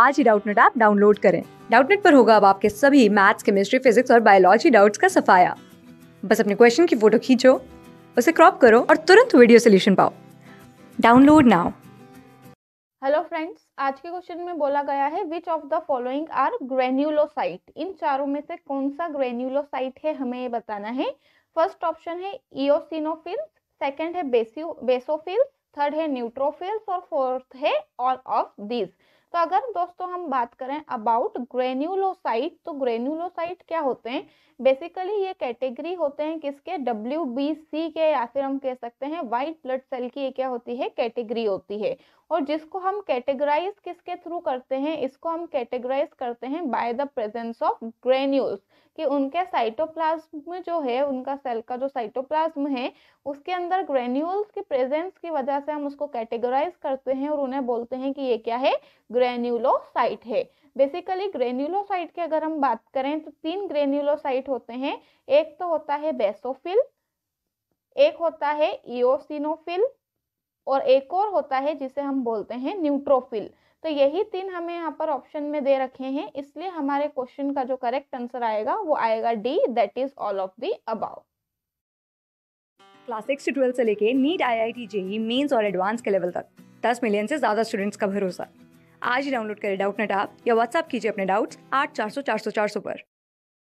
आज ही Doubtnut app download करें डाउटनेट पर होगा अब आपके सभी मैथ्स केमिस्ट्री फिजिक्स और बायोलॉजी डाउट्स का सफाया बस अपने क्वेश्चन की फोटो खींचो उसे क्रॉप करो और तुरंत वीडियो सोल्यूशन पाओ डाउनलोड नाउ हेलो फ्रेंड्स आज के क्वेश्चन में बोला गया है which of the following are granulocyte इन चारों में से कौन सा ग्रेन्यूलोसाइट है हमें ये बताना है फर्स्ट ऑप्शन है इओसिनोफिल्स सेकंड है बेसोफिल्स थर्ड है न्यूट्रोफिल्स और फोर्थ है ऑल ऑफ दिस तो अगर दोस्तों हम बात करें अबाउट ग्रेन्यूलोसाइट तो ग्रेन्यूलोसाइट क्या होते हैं बेसिकली ये कैटेगरी होते हैं किसके डब्ल्यू बी सी के या फिर हम कह सकते हैं वाइट ब्लड सेल की ये क्या होती है कैटेगरी होती है और जिसको हम कैटेगराइज किसके थ्रू करते हैं इसको हम कैटेगराइज करते हैं by the presence of granules कि उनके साइटोप्लाज्म जो है उनका सेल का जो साइटोप्लाज्म है उसके अंदर ग्रेन्यूल्स की प्रेजेंस की वजह से हम उसको कैटेगराइज करते हैं और उन्हें बोलते हैं कि ये क्या है ग्रेन्यूलोसाइट है बेसिकली ग्रेन्यूलोसाइट की अगर हम बात करें तो तीन ग्रेन्यूलोसाइट होते हैं एक तो होता है बेसोफिल एक होता है इोसिनोफिल और एक और होता है जिसे हम बोलते हैं न्यूट्रोफिल तो यही तीन हमें यहाँ पर ऑप्शन में दे रखे हैं इसलिए हमारे क्वेश्चन का जो करेक्ट आंसर आएगा वो आएगा D that is all of the above class six से ट्वेल्थ से लेके NEET I I T JEE mains और एडवांस के लेवल तक दस मिलियन से ज़्यादा स्टूडेंट्स का भरोसा आज ही डाउनलोड करें डाउट नेट आप या व्हाट्सअप कीजिए अपने डाउट्स आठ चार सौ चार सौ चार सौ पर